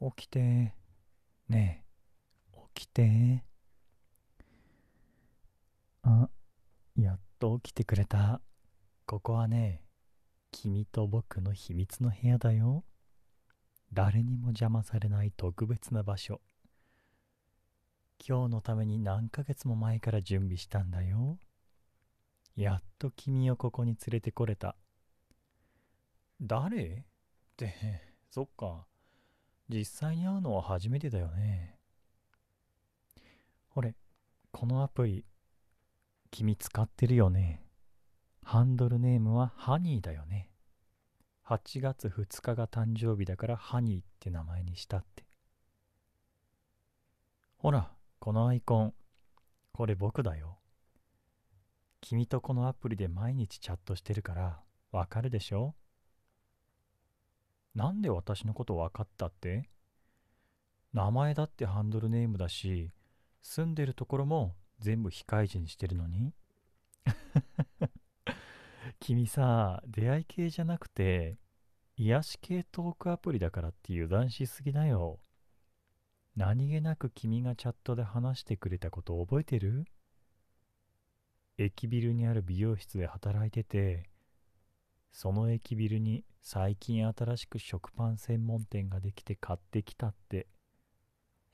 起きてねえ起きてあやっと起きてくれたここはね君と僕の秘密の部屋だよ誰にも邪魔されない特別な場所今日のために何ヶ月も前から準備したんだよやっと君をここに連れてこれた誰ってそっか実際に会うのは初めてだよね。ほれ、このアプリ、君使ってるよね。ハンドルネームはハニーだよね。8月2日が誕生日だからハニーって名前にしたって。ほら、このアイコン、これ僕だよ。君とこのアプリで毎日チャットしてるからわかるでしょなんで私のこと分かったって名前だってハンドルネームだし、住んでるところも全部非開示にしてるのに 君さ、出会い系じゃなくて、癒し系トークアプリだからって油断しすぎだよ。何気なく君がチャットで話してくれたこと覚えてる駅ビルにある美容室で働いてて、その駅ビルに最近新しく食パン専門店ができて買ってきたって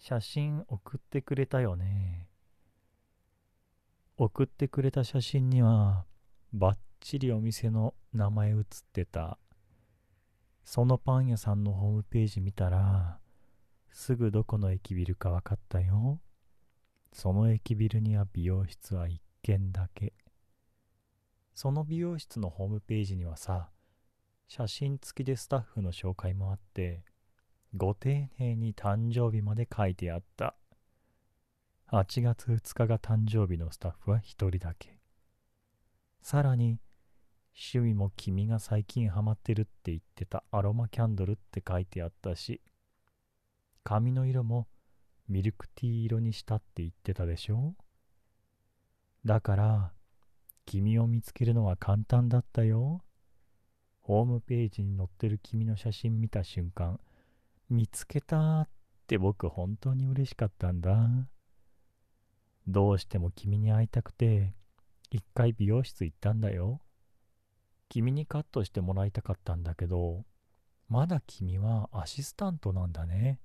写真送ってくれたよね送ってくれた写真にはバッチリお店の名前写ってたそのパン屋さんのホームページ見たらすぐどこの駅ビルか分かったよその駅ビルには美容室は1軒だけその美容室のホームページにはさ、写真付きでスタッフの紹介もあって、ご丁寧に誕生日まで書いてあった。8月2日が誕生日のスタッフは1人だけ。さらに、趣味も君が最近ハマってるって言ってたアロマキャンドルって書いてあったし、髪の色もミルクティー色にしたって言ってたでしょだから、君を見つけるのは簡単だったよ。ホームページに載ってる君の写真見た瞬間、見つけたって僕本当に嬉しかったんだ。どうしても君に会いたくて、一回美容室行ったんだよ。君にカットしてもらいたかったんだけど、まだ君はアシスタントなんだね。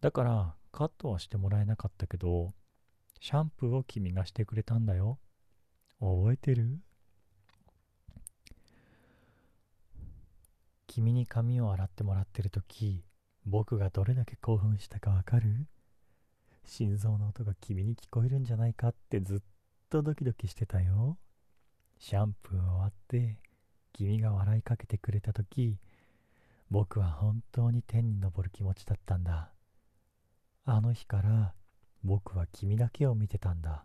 だからカットはしてもらえなかったけど、シャンプーを君がしてくれたんだよ。覚えてる君に髪を洗ってもらってる時僕がどれだけ興奮したかわかる心臓の音が君に聞こえるんじゃないかってずっとドキドキしてたよシャンプー終わって君が笑いかけてくれた時僕は本当に天に昇る気持ちだったんだあの日から僕は君だけを見てたんだ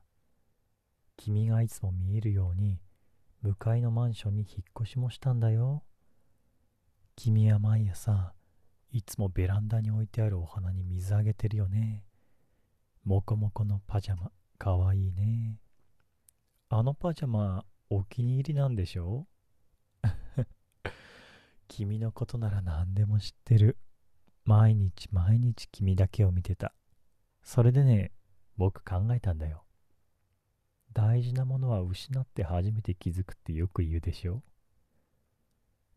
君がいつも見えるように向かいのマンションに引っ越しもしたんだよ。君は毎朝いつもベランダに置いてあるお花に水あげてるよね。もこもこのパジャマかわいいね。あのパジャマお気に入りなんでしょ 君のことなら何でも知ってる。毎日毎日君だけを見てた。それでね、僕考えたんだよ。大事なものは失って初めて気づくってよく言うでしょ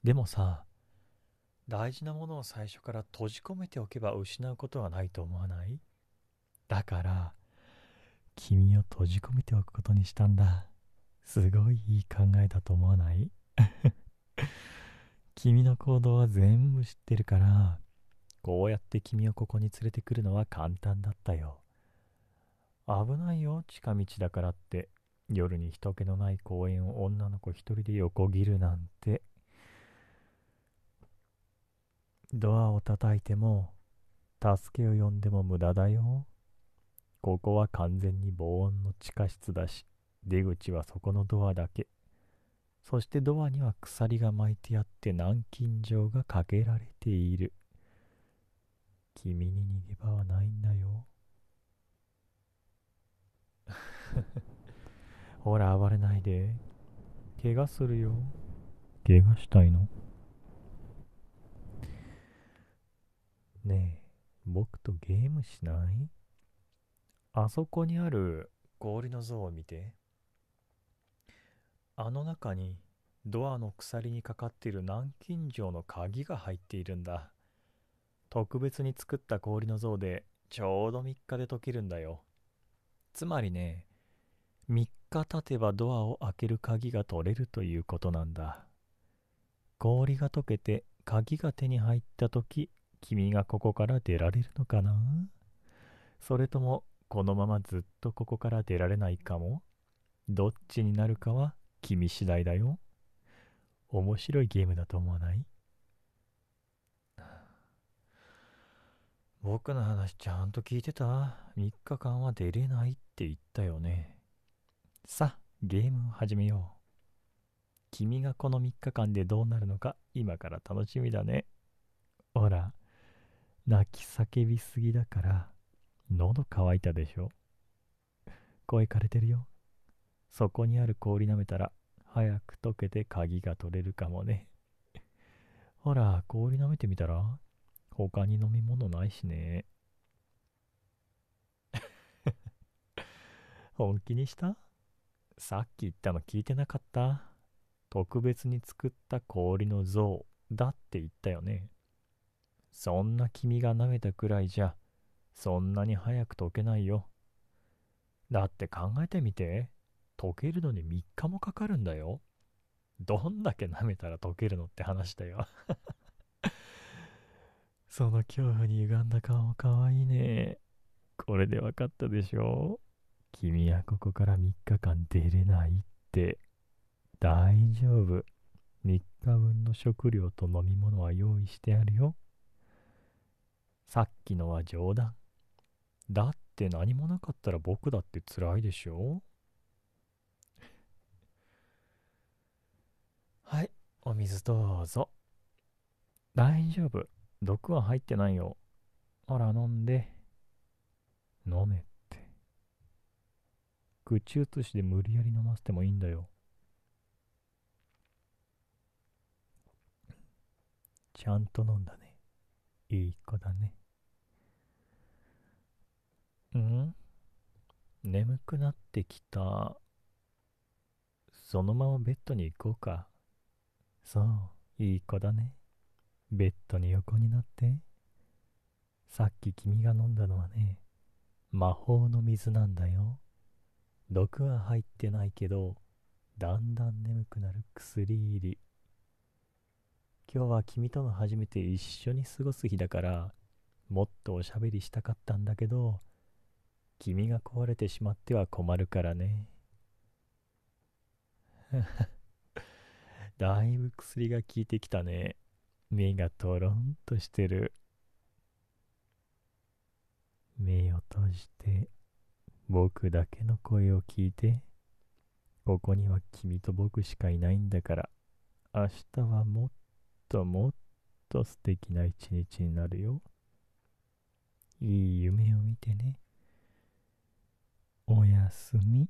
でもさ大事なものを最初から閉じ込めておけば失うことはないと思わないだから君を閉じ込めておくことにしたんだすごいいい考えだと思わない 君の行動は全部知ってるからこうやって君をここに連れてくるのは簡単だったよ危ないよ、近道だからって。夜に人気のない公園を女の子一人で横切るなんて。ドアを叩いても、助けを呼んでも無駄だよ。ここは完全に防音の地下室だし、出口はそこのドアだけ。そしてドアには鎖が巻いてあって南京錠がかけられている。君に逃げ場はないんだよ。ほら、暴れないで。怪我するよ。怪我したいのねえ、僕とゲームしないあそこにある氷の像を見て。あの中にドアの鎖にかかっている南京錠の鍵が入っているんだ。特別に作った氷の像でちょうど3日で溶けるんだよ。つまりね、3日経てばドアを開ける鍵が取れるということなんだ。氷が溶けて鍵が手に入った時、君がここから出られるのかなそれとも、このままずっとここから出られないかもどっちになるかは君次第だよ。面白いゲームだと思わない僕の話ちゃんと聞いてた ?3 日間は出れないっって言ったよね。さあ、ゲームを始めよう。君がこの3日間でどうなるのか今から楽しみだね。ほら、泣き叫びすぎだから、喉乾いたでしょ。声枯れてるよ。そこにある氷舐めたら、早く溶けて鍵が取れるかもね。ほら、氷舐めてみたら他に飲み物ないしね。本気にしたさっき言ったの聞いてなかった特別に作った氷の像だって言ったよね。そんな君が舐めたくらいじゃ、そんなに早く溶けないよ。だって考えてみて、溶けるのに3日もかかるんだよ。どんだけ舐めたら溶けるのって話だよ その恐怖に歪んだ顔もかわいいね。これでわかったでしょ君はここから3日間出れないって。大丈夫。3日分の食料と飲み物は用意してあるよ。さっきのは冗談。だって何もなかったら僕だって辛いでしょはい、お水どうぞ。大丈夫。毒は入ってないよ。ほら、飲んで。飲め空移しで無理やり飲ませてもいいんだよ。ちゃんと飲んだね。いい子だね。うん眠くなってきた。そのままベッドに行こうか。そう、いい子だね。ベッドに横になって。さっき君が飲んだのはね、魔法の水なんだよ。毒は入ってないけど、だんだん眠くなる薬入り。今日は君との初めて一緒に過ごす日だから、もっとおしゃべりしたかったんだけど、君が壊れてしまっては困るからね。だいぶ薬が効いてきたね。目がとろんとしてる。目を閉じて僕だけの声を聞いて。ここには君と僕しかいないんだから、明日はもっともっと素敵な一日になるよ。いい夢を見てね。おやすみ。